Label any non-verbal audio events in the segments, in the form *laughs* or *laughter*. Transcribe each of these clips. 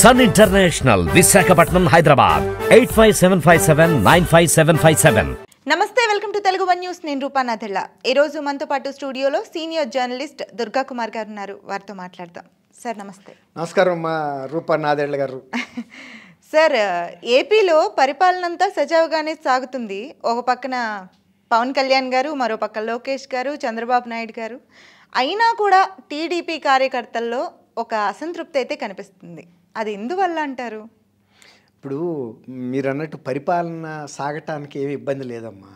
Sun International Visakhapatnam Hyderabad eight five seven five seven nine five seven five seven నమస్తే welcome to Telugu one news నేను రూపానాథిళ్ళ ఈ రోజు మనతో పాటు స్టూడియోలో సీనియర్ జర్నలిస్ట్ దుర్గా కుమార్ గారు ఉన్నారు వారితో మాట్లాడదాం సార్ నమస్తే నమస్కారం మా రూపా గారు *laughs* సార్ ఏపీలో పరిపాలనంతా సజావుగానే సాగుతుంది ఒక పక్కన పవన్ కళ్యాణ్ గారు మరో పక్క లోకేష్ గారు చంద్రబాబు నాయుడు గారు అయినా కూడా టీడీపీ కార్యకర్తల్లో ఒక అసంతృప్తి అయితే కనిపిస్తుంది అది ఎందువల్ల అంటారు ఇప్పుడు మీరు అన్నట్టు పరిపాలన సాగటానికి ఏమి ఇబ్బంది లేదమ్మా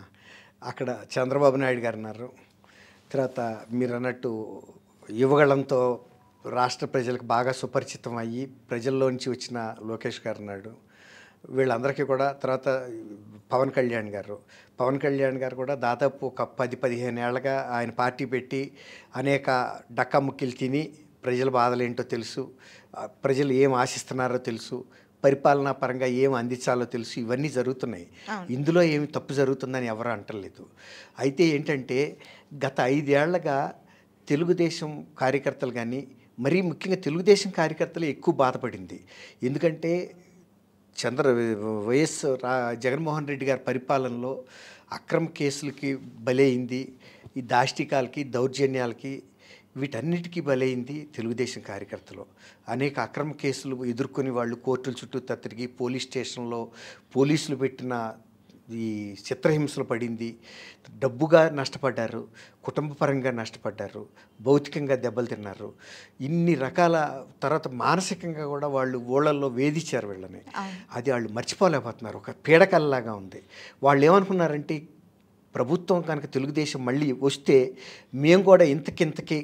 అక్కడ చంద్రబాబు నాయుడు గారు అన్నారు తర్వాత మీరు అన్నట్టు యువగళంతో రాష్ట్ర ప్రజలకు బాగా సుపరిచితం అయ్యి ప్రజల్లోంచి వచ్చిన లోకేష్ గారు అన్నాడు వీళ్ళందరికీ కూడా తర్వాత పవన్ కళ్యాణ్ గారు పవన్ కళ్యాణ్ గారు కూడా దాదాపు ఒక పది పదిహేను ఏళ్ళగా ఆయన పార్టీ పెట్టి అనేక ముక్కిలు తిని ప్రజల బాధలేంటో తెలుసు ప్రజలు ఏం ఆశిస్తున్నారో తెలుసు పరిపాలనా పరంగా ఏం అందించాలో తెలుసు ఇవన్నీ జరుగుతున్నాయి ఇందులో ఏమి తప్పు జరుగుతుందని ఎవరు అంటలేదు అయితే ఏంటంటే గత ఐదేళ్లగా తెలుగుదేశం కార్యకర్తలు కానీ మరీ ముఖ్యంగా తెలుగుదేశం కార్యకర్తలు ఎక్కువ బాధపడింది ఎందుకంటే చంద్ర వైఎస్ రా జగన్మోహన్ రెడ్డి గారి పరిపాలనలో అక్రమ కేసులకి బలైంది ఈ దాష్టికాలకి దౌర్జన్యాలకి వీటన్నిటికీ బలైంది తెలుగుదేశం కార్యకర్తలు అనేక అక్రమ కేసులు ఎదుర్కొని వాళ్ళు కోర్టుల చుట్టూ తత్తిరిగి పోలీస్ స్టేషన్లో పోలీసులు పెట్టిన ఈ చిత్రహింసలు పడింది డబ్బుగా నష్టపడ్డారు కుటుంబపరంగా నష్టపడ్డారు భౌతికంగా దెబ్బలు తిన్నారు ఇన్ని రకాల తర్వాత మానసికంగా కూడా వాళ్ళు ఊళ్ళల్లో వేధించారు వీళ్ళని అది వాళ్ళు మర్చిపోలేకపోతున్నారు ఒక పీడకల్లాగా ఉంది వాళ్ళు ఏమనుకున్నారంటే ప్రభుత్వం కనుక తెలుగుదేశం మళ్ళీ వస్తే మేము కూడా ఇంతకింతకి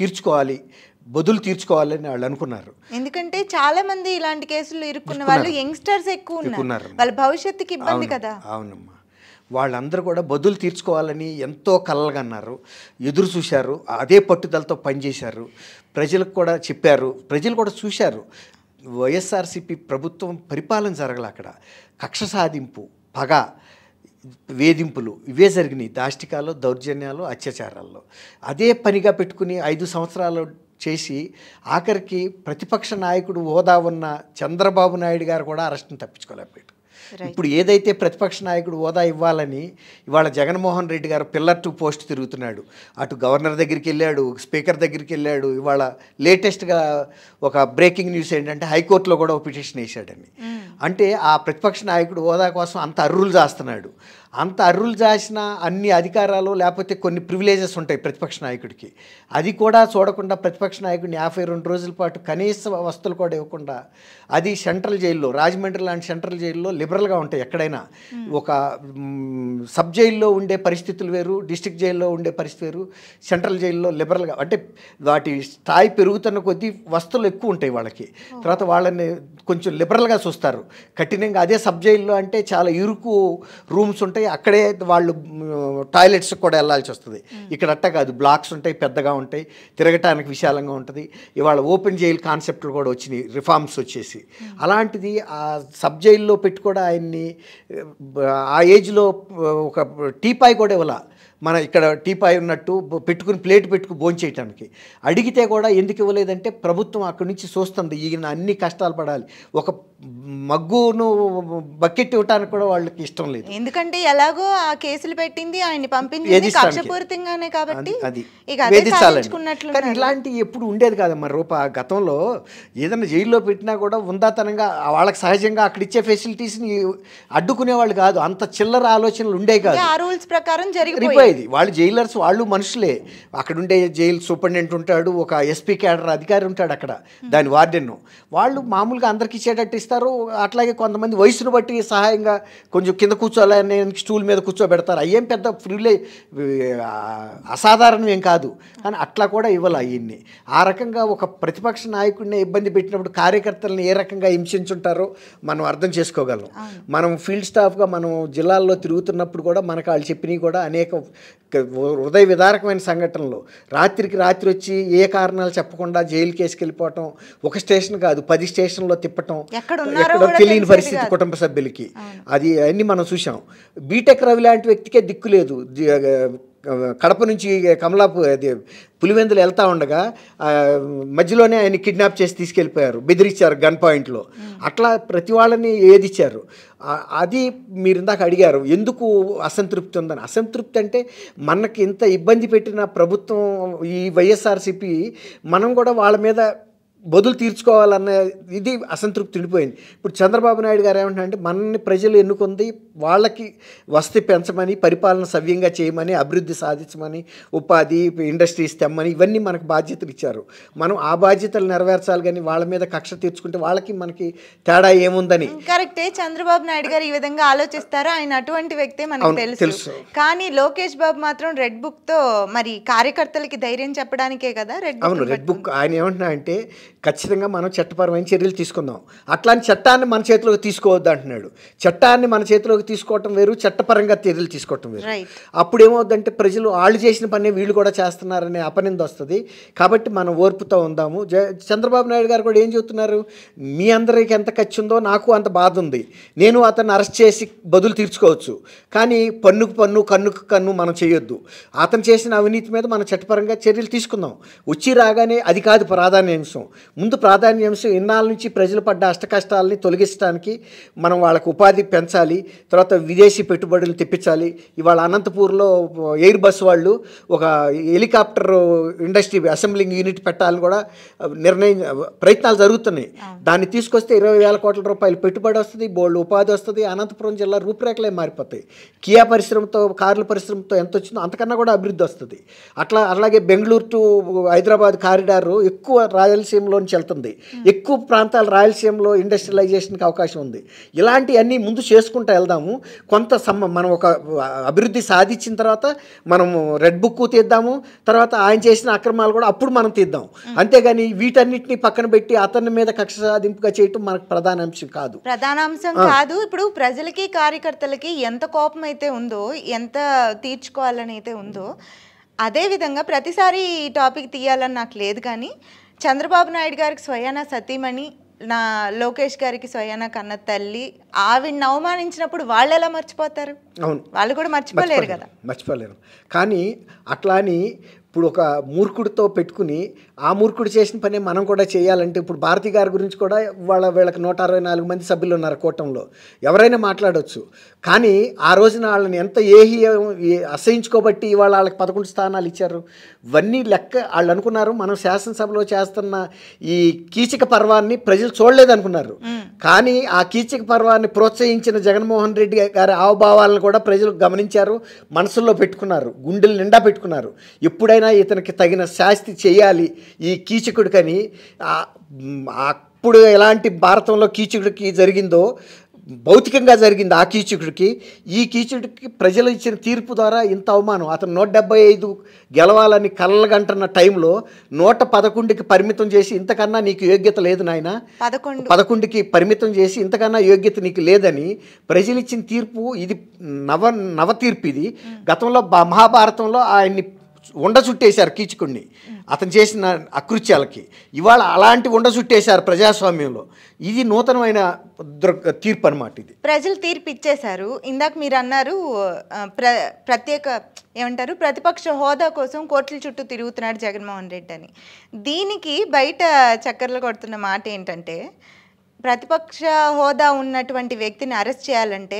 తీర్చుకోవాలి బదులు తీర్చుకోవాలని వాళ్ళు అనుకున్నారు ఎందుకంటే చాలా మంది ఇలాంటి కేసులు ఇరుక్కున్న వాళ్ళు యంగ్స్టర్స్ ఎక్కువ ఉన్నారు వాళ్ళ భవిష్యత్తుకి ఇబ్బంది కదా అవునమ్మా వాళ్ళందరూ కూడా బదులు తీర్చుకోవాలని ఎంతో కలలుగన్నారు ఎదురు చూశారు అదే పట్టుదలతో పనిచేశారు ప్రజలకు కూడా చెప్పారు ప్రజలు కూడా చూశారు వైఎస్ఆర్సీపీ ప్రభుత్వం పరిపాలన జరగల అక్కడ కక్ష సాధింపు పగ వేధింపులు ఇవే జరిగినాయి దాష్టికాలు దౌర్జన్యాలు అత్యాచారాల్లో అదే పనిగా పెట్టుకుని ఐదు సంవత్సరాలు చేసి ఆఖరికి ప్రతిపక్ష నాయకుడు హోదా ఉన్న చంద్రబాబు నాయుడు గారు కూడా అరెస్ట్ని తప్పించుకోలేకపోయాడు ఇప్పుడు ఏదైతే ప్రతిపక్ష నాయకుడు హోదా ఇవ్వాలని ఇవాళ జగన్మోహన్ రెడ్డి గారు పిల్లర్ టు పోస్ట్ తిరుగుతున్నాడు అటు గవర్నర్ దగ్గరికి వెళ్ళాడు స్పీకర్ దగ్గరికి వెళ్ళాడు ఇవాళ లేటెస్ట్గా ఒక బ్రేకింగ్ న్యూస్ ఏంటంటే హైకోర్టులో కూడా ఒక పిటిషన్ వేశాడని hmm. అంటే ఆ ప్రతిపక్ష నాయకుడు హోదా కోసం అంత అర్రులు చేస్తున్నాడు అంత అర్రులు చేసిన అన్ని అధికారాలు లేకపోతే కొన్ని ప్రివిలేజెస్ ఉంటాయి ప్రతిపక్ష నాయకుడికి అది కూడా చూడకుండా ప్రతిపక్ష నాయకుడిని యాభై రెండు రోజుల పాటు కనీస వస్తువులు కూడా ఇవ్వకుండా అది సెంట్రల్ జైల్లో రాజమండ్రి లాంటి సెంట్రల్ జైల్లో లిబరల్గా ఉంటాయి ఎక్కడైనా ఒక సబ్ జైల్లో ఉండే పరిస్థితులు వేరు డిస్టిక్ జైల్లో ఉండే పరిస్థితి వేరు సెంట్రల్ జైల్లో లిబరల్గా అంటే వాటి స్థాయి పెరుగుతున్న కొద్దీ వస్తువులు ఎక్కువ ఉంటాయి వాళ్ళకి తర్వాత వాళ్ళని కొంచెం లిబరల్గా చూస్తారు కఠినంగా అదే సబ్ జైల్లో అంటే చాలా ఇరుకు రూమ్స్ ఉంటాయి ఉంటాయి అక్కడే వాళ్ళు టాయిలెట్స్ కూడా వెళ్ళాల్సి వస్తుంది ఇక్కడ అట్ట కాదు బ్లాక్స్ ఉంటాయి పెద్దగా ఉంటాయి తిరగటానికి విశాలంగా ఉంటుంది ఇవాళ ఓపెన్ జైల్ కాన్సెప్ట్లు కూడా వచ్చినాయి రిఫార్మ్స్ వచ్చేసి అలాంటిది ఆ సబ్ జైల్లో పెట్టి కూడా ఆయన్ని ఆ ఏజ్లో ఒక టీపాయ్ కూడా ఇవ్వాల మన ఇక్కడ టీపాయ్ ఉన్నట్టు పెట్టుకుని ప్లేట్ పెట్టుకుని భోంచేయటానికి అడిగితే కూడా ఎందుకు ఇవ్వలేదంటే ప్రభుత్వం అక్కడి నుంచి చూస్తుంది ఈయన అన్ని కష్టాలు పడాలి ఒక మగ్గును బకెట్ ఇవ్వటానికి కూడా వాళ్ళకి ఇష్టం లేదు ఎందుకంటే ఎలాగో ఆ కేసులు పెట్టింది ఆయన్ని పంపింది కాబట్టి ఇలాంటి ఎప్పుడు ఉండేది కాదమ్మా రూప గతంలో ఏదైనా జైల్లో పెట్టినా కూడా ఉందాతనంగా వాళ్ళకి సహజంగా అక్కడ ఇచ్చే ఫెసిలిటీస్ని అడ్డుకునేవాళ్ళు కాదు అంత చిల్లర ఆలోచనలు ఉండే కాదు ఆ రూల్స్ ప్రకారం జరిగి వెళ్ళిపోయేది వాళ్ళు జైలర్స్ వాళ్ళు మనుషులే అక్కడ ఉండే జైలు సూపరింటెండెంట్ ఉంటాడు ఒక ఎస్పీ క్యాడర్ అధికారి ఉంటాడు అక్కడ దాని వార్డెన్ వాళ్ళు మామూలుగా అందరికి ఇచ్చేటట్టు ఇస్తారు అట్లాగే కొంతమంది వయసును బట్టి సహాయంగా కొంచెం కింద కూర్చోాలని స్టూల్ మీద కూర్చోబెడతారు అయ్యేం పెద్ద ఫ్రీలే అసాధారణం ఏం కాదు కానీ అట్లా కూడా ఇవ్వాలి అయ్యిన్ని ఆ రకంగా ఒక ప్రతిపక్ష నాయకుడిని ఇబ్బంది పెట్టినప్పుడు కార్యకర్తలను ఏ రకంగా హింసించుంటారో మనం అర్థం చేసుకోగలం మనం ఫీల్డ్ స్టాఫ్గా మనం జిల్లాల్లో తిరుగుతున్నప్పుడు కూడా మనకు వాళ్ళు చెప్పినవి కూడా అనేక హృదయ విదారకమైన సంఘటనలు రాత్రికి రాత్రి వచ్చి ఏ కారణాలు చెప్పకుండా జైలు కేసుకి వెళ్ళిపోవటం ఒక స్టేషన్ కాదు పది స్టేషన్లో తిప్పటం ఎక్కడో తెలియని పరిస్థితి కుటుంబ సభ్యులకి అది అన్నీ మనం చూసాం బీటెక్ రవి లాంటి వ్యక్తికే దిక్కు లేదు కడప నుంచి కమలాపు అది పులివెందులు వెళ్తా ఉండగా మధ్యలోనే ఆయన కిడ్నాప్ చేసి తీసుకెళ్ళిపోయారు బెదిరించారు గన్ పాయింట్లో అట్లా ప్రతి వాళ్ళని ఏదిచ్చారు అది మీరు ఇందాక అడిగారు ఎందుకు అసంతృప్తి ఉందని అసంతృప్తి అంటే మనకి ఇంత ఇబ్బంది పెట్టిన ప్రభుత్వం ఈ వైఎస్ఆర్సిపి మనం కూడా వాళ్ళ మీద బదులు తీర్చుకోవాలన్న ఇది అసంతృప్తి ఉండిపోయింది ఇప్పుడు చంద్రబాబు నాయుడు గారు ఏమంటారంటే మనల్ని ప్రజలు ఎన్నుకుంది వాళ్ళకి వసతి పెంచమని పరిపాలన సవ్యంగా చేయమని అభివృద్ధి సాధించమని ఉపాధి ఇండస్ట్రీస్ తెమ్మని ఇవన్నీ మనకు బాధ్యతలు ఇచ్చారు మనం ఆ బాధ్యతలు నెరవేర్చాలి కానీ వాళ్ళ మీద కక్ష తీర్చుకుంటే వాళ్ళకి మనకి తేడా ఏముందని కరెక్టే చంద్రబాబు నాయుడు గారు ఈ విధంగా ఆలోచిస్తారు ఆయన అటువంటి వ్యక్తే మనకు తెలుసు కానీ లోకేష్ బాబు మాత్రం రెడ్ బుక్ తో మరి కార్యకర్తలకి ధైర్యం చెప్పడానికే కదా రెడ్ అవును రెడ్ బుక్ ఆయన ఏమంటున్నా అంటే ఖచ్చితంగా మనం చట్టపరమైన చర్యలు తీసుకుందాం అట్లాంటి చట్టాన్ని మన చేతిలోకి తీసుకోవద్దు అంటున్నాడు చట్టాన్ని మన చేతిలోకి తీసుకోవటం వేరు చట్టపరంగా చర్యలు తీసుకోవటం వేరు అప్పుడు ఏమవుద్దంటే ప్రజలు వాళ్ళు చేసిన పని వీళ్ళు కూడా చేస్తున్నారనే అపనింద వస్తుంది కాబట్టి మనం ఓర్పుతో ఉందాము చంద్రబాబు నాయుడు గారు కూడా ఏం చెబుతున్నారు మీ అందరికి ఎంత ఖర్చు ఉందో నాకు అంత బాధ ఉంది నేను అతన్ని అరెస్ట్ చేసి బదులు తీర్చుకోవచ్చు కానీ పన్నుకు పన్ను కన్నుకు కన్ను మనం చేయొద్దు అతను చేసిన అవినీతి మీద మనం చట్టపరంగా చర్యలు తీసుకుందాం వచ్చి రాగానే అది కాదు ప్రాధాన్యాంశం ముందు ప్రాధాన్యాంశం ఇన్నాళ్ళ నుంచి ప్రజలు పడ్డ అష్టకష్టాలని తొలగించడానికి మనం వాళ్ళకు ఉపాధి పెంచాలి తర్వాత విదేశీ పెట్టుబడులు తెప్పించాలి ఇవాళ అనంతపూర్లో ఎయిర్ బస్ వాళ్ళు ఒక హెలికాప్టర్ ఇండస్ట్రీ అసెంబ్లింగ్ యూనిట్ పెట్టాలని కూడా నిర్ణయం ప్రయత్నాలు జరుగుతున్నాయి దాన్ని తీసుకొస్తే ఇరవై వేల కోట్ల రూపాయలు పెట్టుబడి వస్తుంది బోల్డ్ ఉపాధి వస్తుంది అనంతపురం జిల్లా రూపురేఖలే మారిపోతాయి కియా పరిశ్రమతో కార్ల పరిశ్రమతో ఎంత వచ్చిందో అంతకన్నా కూడా అభివృద్ధి వస్తుంది అట్లా అలాగే బెంగళూరు టు హైదరాబాద్ కారిడార్ ఎక్కువ రాయలసీమలో నుంచి వెళ్తుంది ఎక్కువ ప్రాంతాలు రాయలసీమలో ఇండస్ట్రియలైజేషన్కి అవకాశం ఉంది ఇలాంటివన్నీ ముందు చేసుకుంటూ వెళ్దాము కొంత సమ్మ మనం ఒక అభివృద్ధి సాధించిన తర్వాత మనము రెడ్ బుక్ తీద్దాము తర్వాత ఆయన చేసిన అక్రమాలు కూడా అప్పుడు మనం తీద్దాం అంతేగాని వీటన్నిటిని పక్కన పెట్టి అతని మీద కక్ష సాధింపుగా చేయటం మనకు ప్రధాన అంశం కాదు ప్రధాన అంశం కాదు ఇప్పుడు ప్రజలకి కార్యకర్తలకి ఎంత కోపం అయితే ఉందో ఎంత తీర్చుకోవాలని అయితే ఉందో అదేవిధంగా ప్రతిసారి ఈ టాపిక్ తీయాలని నాకు లేదు కానీ చంద్రబాబు నాయుడు గారికి స్వయానా సతీమణి నా లోకేష్ గారికి స్వయానా కన్న తల్లి ఆవిడని అవమానించినప్పుడు వాళ్ళు ఎలా మర్చిపోతారు అవును వాళ్ళు కూడా మర్చిపోలేరు కదా మర్చిపోలేరు కానీ అట్లా అని ఇప్పుడు ఒక మూర్ఖుడితో పెట్టుకుని ఆ మూర్ఖుడు చేసిన పని మనం కూడా చేయాలంటే ఇప్పుడు భారతి గారి గురించి కూడా వాళ్ళ వీళ్ళకి నూట అరవై నాలుగు మంది సభ్యులు ఉన్నారు కూటంలో ఎవరైనా మాట్లాడవచ్చు కానీ ఆ రోజున వాళ్ళని ఎంత ఏహి అసహించుకోబట్టి ఇవాళ వాళ్ళకి పదకొండు స్థానాలు ఇచ్చారు ఇవన్నీ లెక్క వాళ్ళు అనుకున్నారు మనం శాసనసభలో చేస్తున్న ఈ కీచక పర్వాన్ని ప్రజలు చూడలేదు అనుకున్నారు కానీ ఆ కీచక పర్వాన్ని ప్రోత్సహించిన జగన్మోహన్ రెడ్డి గారి ఆవభావాలను కూడా ప్రజలు గమనించారు మనసుల్లో పెట్టుకున్నారు గుండెలు నిండా పెట్టుకున్నారు ఎప్పుడైనా ఎలాగైనా ఇతనికి తగిన శాస్తి చేయాలి ఈ కీచకుడికని అప్పుడు ఎలాంటి భారతంలో కీచకుడికి జరిగిందో భౌతికంగా జరిగింది ఆ కీచకుడికి ఈ కీచకుడికి ప్రజలు ఇచ్చిన తీర్పు ద్వారా ఇంత అవమానం అతను నూట డెబ్బై ఐదు గెలవాలని కళ్ళగంటున్న టైంలో నూట పదకొండుకి పరిమితం చేసి ఇంతకన్నా నీకు యోగ్యత లేదు నాయన పదకొండు పదకొండుకి పరిమితం చేసి ఇంతకన్నా యోగ్యత నీకు లేదని ప్రజలు ఇచ్చిన తీర్పు ఇది నవ నవ తీర్పు ఇది గతంలో మహాభారతంలో ఆయన్ని ఉండ చుట్టేశారు కీచుకుని అతను చేసిన అకృత్యాలకి ఇవాళ అలాంటి ఉండ చుట్టేశారు ప్రజాస్వామ్యంలో ఇది నూతనమైన తీర్పు అనమాట ఇది ప్రజలు తీర్పు ఇచ్చేశారు ఇందాక మీరు అన్నారు ప్ర ప్రత్యేక ఏమంటారు ప్రతిపక్ష హోదా కోసం కోర్టుల చుట్టూ తిరుగుతున్నాడు జగన్మోహన్ రెడ్డి అని దీనికి బయట చక్కెరలు కొడుతున్న మాట ఏంటంటే ప్రతిపక్ష హోదా ఉన్నటువంటి వ్యక్తిని అరెస్ట్ చేయాలంటే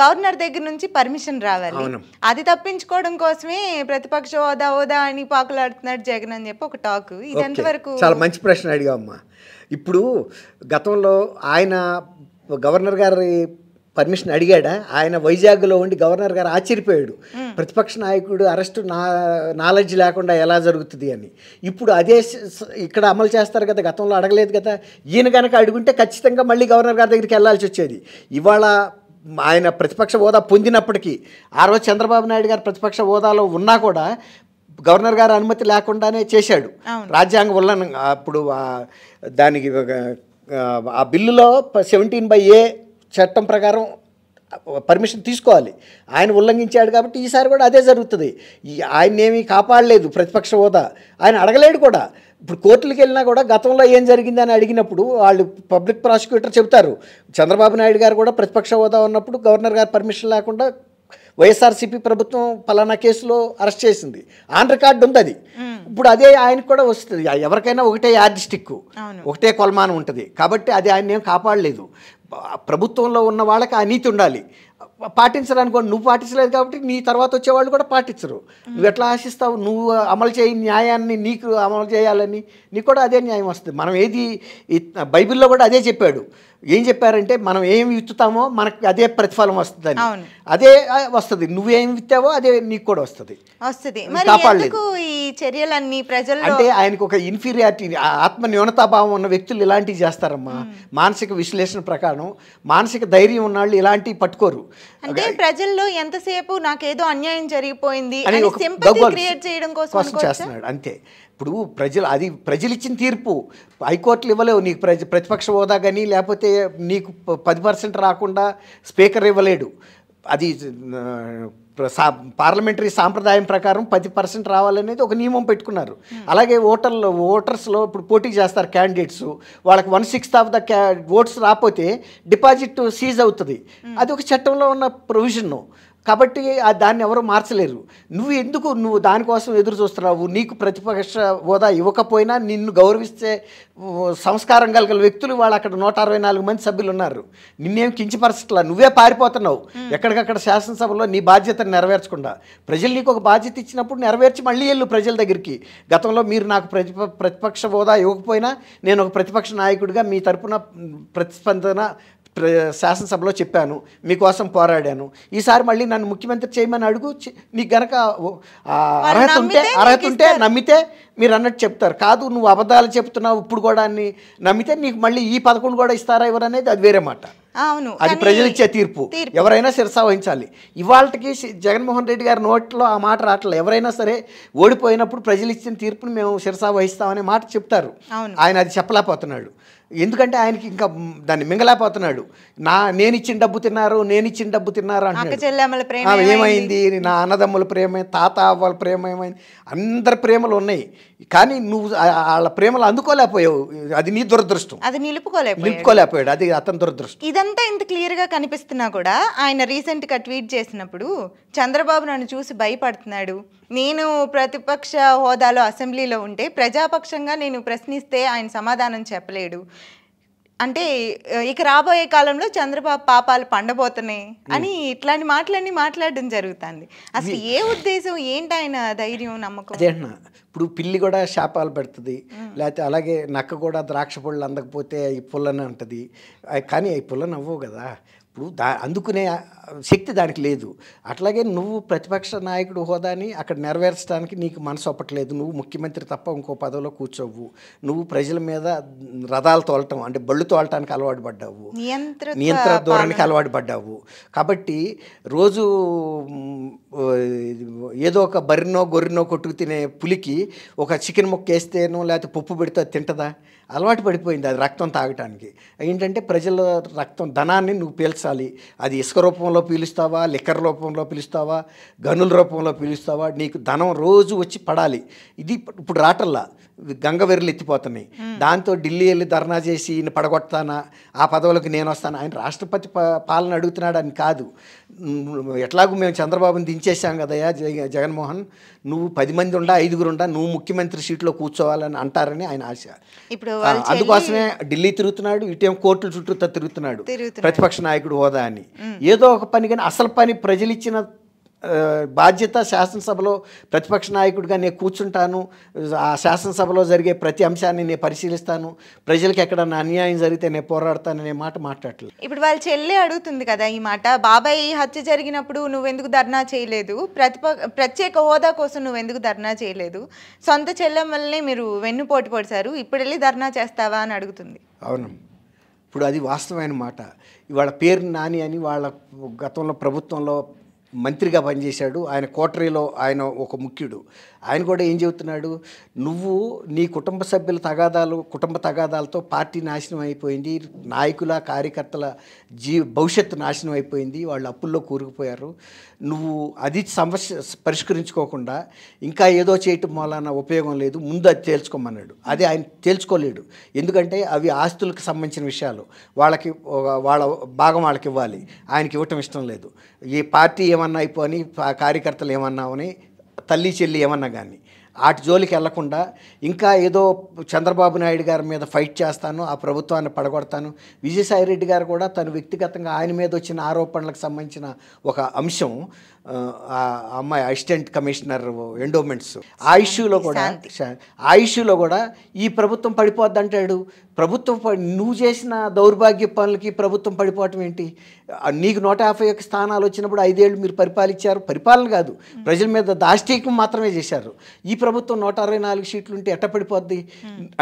గవర్నర్ దగ్గర నుంచి పర్మిషన్ రావాలి అది తప్పించుకోవడం కోసమే ప్రతిపక్ష హోదా హోదా అని పాకులాడుతున్నాడు జగన్ అని చెప్పి ఒక టాక్ ఇది ఎంతవరకు చాలా మంచి ప్రశ్న అడిగామ్మా ఇప్పుడు గతంలో ఆయన గవర్నర్ గారి పర్మిషన్ అడిగాడా ఆయన వైజాగ్లో ఉండి గవర్నర్ గారు ఆశ్చర్యపోయాడు ప్రతిపక్ష నాయకుడు అరెస్టు నా నాలెడ్జ్ లేకుండా ఎలా జరుగుతుంది అని ఇప్పుడు అదే ఇక్కడ అమలు చేస్తారు కదా గతంలో అడగలేదు కదా ఈయన కనుక అడుగుంటే ఖచ్చితంగా మళ్ళీ గవర్నర్ గారి దగ్గరికి వెళ్ళాల్సి వచ్చేది ఇవాళ ఆయన ప్రతిపక్ష హోదా పొందినప్పటికీ ఆ రోజు చంద్రబాబు నాయుడు గారు ప్రతిపక్ష హోదాలో ఉన్నా కూడా గవర్నర్ గారు అనుమతి లేకుండానే చేశాడు రాజ్యాంగ ఉల్లంఘన అప్పుడు దానికి ఆ బిల్లులో సెవెంటీన్ బై ఏ చట్టం ప్రకారం పర్మిషన్ తీసుకోవాలి ఆయన ఉల్లంఘించాడు కాబట్టి ఈసారి కూడా అదే జరుగుతుంది ఏమీ కాపాడలేదు ప్రతిపక్ష హోదా ఆయన అడగలేడు కూడా ఇప్పుడు కోర్టులకు వెళ్ళినా కూడా గతంలో ఏం జరిగిందని అడిగినప్పుడు వాళ్ళు పబ్లిక్ ప్రాసిక్యూటర్ చెబుతారు చంద్రబాబు నాయుడు గారు కూడా ప్రతిపక్ష హోదా ఉన్నప్పుడు గవర్నర్ గారు పర్మిషన్ లేకుండా వైఎస్ఆర్సీపీ ప్రభుత్వం పలానా కేసులో అరెస్ట్ చేసింది ఆన్ రికార్డు ఉంది అది ఇప్పుడు అదే ఆయనకు కూడా వస్తుంది ఎవరికైనా ఒకటే యార్డిస్టిక్ ఒకటే కొలమానం ఉంటుంది కాబట్టి అది ఆయన ఏం కాపాడలేదు ప్రభుత్వంలో ఉన్న వాళ్ళకి ఆ నీతి ఉండాలి పాటించరు అనుకోండి నువ్వు పాటించలేదు కాబట్టి నీ తర్వాత వచ్చేవాళ్ళు కూడా పాటించరు నువ్వు ఎట్లా ఆశిస్తావు నువ్వు అమలు చేయి న్యాయాన్ని నీకు అమలు చేయాలని నీకు కూడా అదే న్యాయం వస్తుంది మనం ఏది బైబిల్లో కూడా అదే చెప్పాడు ఏం చెప్పారంటే మనం ఏం విత్తుతామో మనకు అదే ప్రతిఫలం వస్తుందని అదే వస్తుంది నువ్వేం విత్తావో అదే నీకు కూడా వస్తుంది వస్తుంది కాపాడలేదు ఈ చర్యలన్నీ అంటే ఆయనకు ఒక ఇన్ఫీరియారిటీ ఆత్మ న్యూనతాభావం ఉన్న వ్యక్తులు ఇలాంటివి చేస్తారమ్మా మానసిక విశ్లేషణ ప్రకారం మానసిక ధైర్యం ఉన్నవాళ్ళు ఇలాంటివి పట్టుకోరు అంటే ప్రజల్లో ఎంతసేపు నాకేదో అన్యాయం జరిగిపోయింది క్రియేట్ చేయడం కోసం చేస్తున్నాడు అంతే ఇప్పుడు ప్రజలు అది ప్రజలు ఇచ్చిన తీర్పు హైకోర్టులు ఇవ్వలేవు నీకు ప్రజ ప్రతిపక్ష హోదా కానీ లేకపోతే నీకు పది పర్సెంట్ రాకుండా స్పీకర్ ఇవ్వలేడు అది పార్లమెంటరీ సాంప్రదాయం ప్రకారం పది పర్సెంట్ రావాలనేది ఒక నియమం పెట్టుకున్నారు అలాగే ఓటర్లో ఓటర్స్లో ఇప్పుడు పోటీ చేస్తారు క్యాండిడేట్స్ వాళ్ళకి one sixth of the votes రాకపోతే డిపాజిట్ సీజ్ అవుతుంది అది ఒక చట్టంలో ఉన్న ప్రొవిజన్ కాబట్టి దాన్ని ఎవరు మార్చలేరు నువ్వు ఎందుకు నువ్వు దానికోసం ఎదురు చూస్తున్నావు నీకు ప్రతిపక్ష హోదా ఇవ్వకపోయినా నిన్ను గౌరవిస్తే సంస్కారం కలిగిన వ్యక్తులు వాళ్ళు అక్కడ నూట అరవై నాలుగు మంది సభ్యులు ఉన్నారు నిన్నేం కించపరచట్లా నువ్వే పారిపోతున్నావు ఎక్కడికక్కడ శాసనసభలో నీ బాధ్యతను నెరవేర్చకుండా ప్రజలు నీకు ఒక బాధ్యత ఇచ్చినప్పుడు నెరవేర్చి మళ్ళీ వెళ్ళు ప్రజల దగ్గరికి గతంలో మీరు నాకు ప్రతిప ప్రతిపక్ష హోదా ఇవ్వకపోయినా నేను ఒక ప్రతిపక్ష నాయకుడిగా మీ తరపున ప్రతిస్పందన శాసనసభలో చెప్పాను మీకోసం పోరాడాను ఈసారి మళ్ళీ నన్ను ముఖ్యమంత్రి చేయమని అడుగు నీకు గనక అర్హత ఉంటే అర్హత ఉంటే నమ్మితే మీరు అన్నట్టు చెప్తారు కాదు నువ్వు అబద్ధాలు చెప్తున్నావు ఇప్పుడు కూడా అని నమ్మితే నీకు మళ్ళీ ఈ పథకం కూడా ఇస్తారా ఎవరనేది అది వేరే మాట అవును అది ప్రజలు ఇచ్చే తీర్పు ఎవరైనా శిరస వహించాలి ఇవాళకి జగన్మోహన్ రెడ్డి గారి నోట్లో ఆ మాట రావట్లేదు ఎవరైనా సరే ఓడిపోయినప్పుడు ప్రజలు ఇచ్చిన తీర్పును మేము శిరస వహిస్తామనే మాట చెప్తారు ఆయన అది చెప్పలేకపోతున్నాడు ఎందుకంటే ఆయనకి ఇంకా దాన్ని మింగలేకపోతున్నాడు నా నేను ఇచ్చిన డబ్బు తిన్నారు నేను ఇచ్చిన డబ్బు తిన్నారు అంటే ఏమైంది నా అన్నదమ్ముల ప్రేమ తాత వాళ్ళ ప్రేమ ఏమైంది అందరి ప్రేమలు ఉన్నాయి కానీ నువ్వు వాళ్ళ ప్రేమలు అందుకోలేకపోయావు అది నీ దురదృష్టం అది నిలుపుకోలేదు నిలుపుకోలేకపోయాడు అది అతని దురదృష్టం ఇదంతా ఇంత క్లియర్గా కనిపిస్తున్నా కూడా ఆయన రీసెంట్గా ట్వీట్ చేసినప్పుడు చంద్రబాబు నన్ను చూసి భయపడుతున్నాడు నేను ప్రతిపక్ష హోదాలో అసెంబ్లీలో ఉంటే ప్రజాపక్షంగా నేను ప్రశ్నిస్తే ఆయన సమాధానం చెప్పలేడు అంటే ఇక రాబోయే కాలంలో చంద్రబాబు పాపాలు పండబోతున్నాయి అని ఇట్లాంటి మాటలన్నీ మాట్లాడడం జరుగుతుంది అసలు ఏ ఉద్దేశం ఏంటి ఆయన ధైర్యం నమ్మకం ఇప్పుడు పిల్లి కూడా శాపాలు పెడుతుంది లేకపోతే అలాగే నక్క కూడా ద్రాక్ష పళ్ళు అందకపోతే ఈ పుల్లని ఉంటుంది కానీ ఈ పుల్లని అవ్వవు కదా ఇప్పుడు దా అందుకునే శక్తి దానికి లేదు అట్లాగే నువ్వు ప్రతిపక్ష నాయకుడు హోదాని అక్కడ నెరవేర్చడానికి నీకు మనసు ఒప్పట్లేదు నువ్వు ముఖ్యమంత్రి తప్ప ఇంకో పదవిలో కూర్చోవు నువ్వు ప్రజల మీద రథాలు తోలటం అంటే బళ్ళు తోలటానికి అలవాటు పడ్డావు నియంత్రణ ధోరణికి అలవాటు పడ్డావు కాబట్టి రోజు ఏదో ఒక బర్రెనో గొర్రెనో కొట్టుకు తినే పులికి ఒక చికెన్ ముక్క వేస్తేనో లేకపోతే పప్పు పెడితే తింటుందా అలవాటు పడిపోయింది అది రక్తం తాగటానికి ఏంటంటే ప్రజల రక్తం ధనాన్ని నువ్వు పీల్చాలి అది ఇసుక రూపంలో పీలుస్తావా లిక్కర్ రూపంలో పిలుస్తావా గనుల రూపంలో పీలుస్తావా నీకు ధనం రోజు వచ్చి పడాలి ఇది ఇప్పుడు రాటల్లా గంగవెర్రలు ఎత్తిపోతున్నాయి దాంతో ఢిల్లీ వెళ్ళి ధర్నా చేసి ఈయన పడగొడతానా ఆ పదవులకు నేను వస్తాను ఆయన రాష్ట్రపతి పాలన అడుగుతున్నాడు అని కాదు ఎట్లాగూ మేము చంద్రబాబుని దించేసాం కదయ్యా జగన్మోహన్ నువ్వు పది మంది ఉండా ఐదుగురు ఉండా నువ్వు ముఖ్యమంత్రి సీట్లో కూర్చోవాలని అంటారని ఆయన ఆశ ఇప్పుడు అందుకోసమే ఢిల్లీ తిరుగుతున్నాడు ఇటీఎం కోర్టుల చుట్టూ తిరుగుతున్నాడు ప్రతిపక్ష నాయకుడు హోదా అని ఏదో ఒక పని కానీ అసలు పని ప్రజలు ఇచ్చిన బాధ్యత శాసనసభలో ప్రతిపక్ష నాయకుడిగా నేను కూర్చుంటాను ఆ శాసనసభలో జరిగే ప్రతి అంశాన్ని నేను పరిశీలిస్తాను ప్రజలకు ఎక్కడన్నా అన్యాయం జరిగితే నేను పోరాడతాననే మాట మాట్లాడలేదు ఇప్పుడు వాళ్ళు చెల్లె అడుగుతుంది కదా ఈ మాట బాబాయ్ హత్య జరిగినప్పుడు నువ్వెందుకు ధర్నా చేయలేదు ప్రతిప ప్రత్యేక హోదా కోసం నువ్వెందుకు ధర్నా చేయలేదు సొంత చెల్లెం వల్లనే మీరు వెన్ను పోటు పొడిచారు ఇప్పుడు వెళ్ళి ధర్నా చేస్తావా అని అడుగుతుంది అవును ఇప్పుడు అది వాస్తవమైన మాట ఇవాళ పేరు నాని అని వాళ్ళ గతంలో ప్రభుత్వంలో మంత్రిగా పనిచేశాడు ఆయన కోటరీలో ఆయన ఒక ముఖ్యుడు ఆయన కూడా ఏం చెబుతున్నాడు నువ్వు నీ కుటుంబ సభ్యుల తగాదాలు కుటుంబ తగాదాలతో పార్టీ నాశనం అయిపోయింది నాయకుల కార్యకర్తల జీ భవిష్యత్తు నాశనం అయిపోయింది వాళ్ళు అప్పుల్లో కూరుకుపోయారు నువ్వు అది సమస్య పరిష్కరించుకోకుండా ఇంకా ఏదో చేయటం వలన ఉపయోగం లేదు ముందు అది తేల్చుకోమన్నాడు అది ఆయన తేల్చుకోలేడు ఎందుకంటే అవి ఆస్తులకు సంబంధించిన విషయాలు వాళ్ళకి వాళ్ళ భాగం వాళ్ళకి ఇవ్వాలి ఆయనకి ఇవ్వటం ఇష్టం లేదు ఈ పార్టీ ఏమన్నా అయిపోని కార్యకర్తలు ఏమన్నా అని తల్లి చెల్లి ఏమన్నా కానీ ఆటి జోలికి వెళ్లకుండా ఇంకా ఏదో చంద్రబాబు నాయుడు గారి మీద ఫైట్ చేస్తాను ఆ ప్రభుత్వాన్ని పడగొడతాను విజయసాయి రెడ్డి గారు కూడా తను వ్యక్తిగతంగా ఆయన మీద వచ్చిన ఆరోపణలకు సంబంధించిన ఒక అంశం ఆ అమ్మాయి అసిస్టెంట్ కమిషనర్ ఎండోమెంట్స్ ఆ ఇష్యూలో కూడా ఆ ఇష్యూలో కూడా ఈ ప్రభుత్వం పడిపోద్ది అంటాడు ప్రభుత్వం నువ్వు చేసిన దౌర్భాగ్య పనులకి ప్రభుత్వం పడిపోవటం ఏంటి నీకు నూట యాభై ఒక్క స్థానాలు వచ్చినప్పుడు ఐదేళ్ళు మీరు పరిపాలించారు పరిపాలన కాదు ప్రజల మీద దాష్టీకం మాత్రమే చేశారు ఈ ప్రభుత్వం నూట అరవై నాలుగు సీట్లు ఉంటే ఎట్ట పడిపోద్ది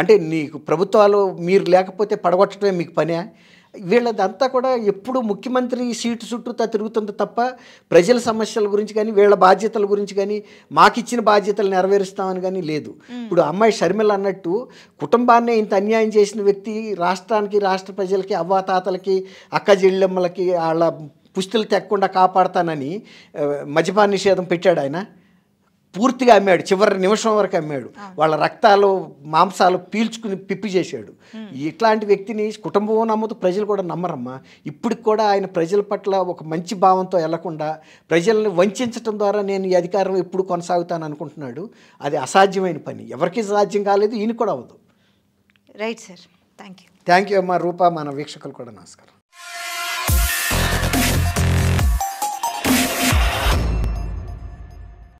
అంటే నీకు ప్రభుత్వాలు మీరు లేకపోతే పడగొట్టడమే మీకు పనే వీళ్ళదంతా కూడా ఎప్పుడు ముఖ్యమంత్రి సీటు చుట్టూతా తిరుగుతుంది తప్ప ప్రజల సమస్యల గురించి కానీ వీళ్ళ బాధ్యతల గురించి కానీ మాకు ఇచ్చిన బాధ్యతలు నెరవేరుస్తామని కానీ లేదు ఇప్పుడు అమ్మాయి షర్మిల అన్నట్టు కుటుంబాన్నే ఇంత అన్యాయం చేసిన వ్యక్తి రాష్ట్రానికి రాష్ట్ర ప్రజలకి అవ్వాతాతలకి అక్క చెల్లెమ్మలకి వాళ్ళ పుస్తులు తెక్కకుండా కాపాడతానని మద్యపాన నిషేధం పెట్టాడు ఆయన పూర్తిగా అమ్మాడు చివరి నిమిషం వరకు అమ్మాడు వాళ్ళ రక్తాలు మాంసాలు పీల్చుకుని పిప్పి చేశాడు ఇట్లాంటి వ్యక్తిని కుటుంబం నమ్మదు ప్రజలు కూడా నమ్మరమ్మా ఇప్పటికి కూడా ఆయన ప్రజల పట్ల ఒక మంచి భావంతో వెళ్లకుండా ప్రజల్ని వంచడం ద్వారా నేను ఈ అధికారం ఎప్పుడు కొనసాగుతాను అనుకుంటున్నాడు అది అసాధ్యమైన పని ఎవరికీ సాధ్యం కాలేదు ఈయన కూడా అవ్వదు right sir thank you thank you అమ్మా రూపా మన వీక్షకులు కూడా నమస్కారం